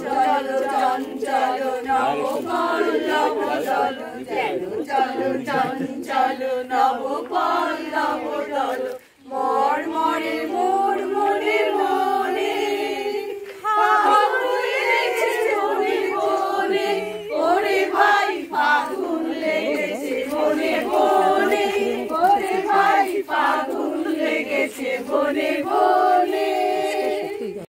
চলো চঞ্চল নবপল্লব চলো যেন চলো চঞ্চল নবপল্লব চলো মর মরে মোর মনে মনে ওরে ভাই ফাগুন লেগেছে মনে মনে ওরে ভাই ফাগুন লেগেছে মনে মনে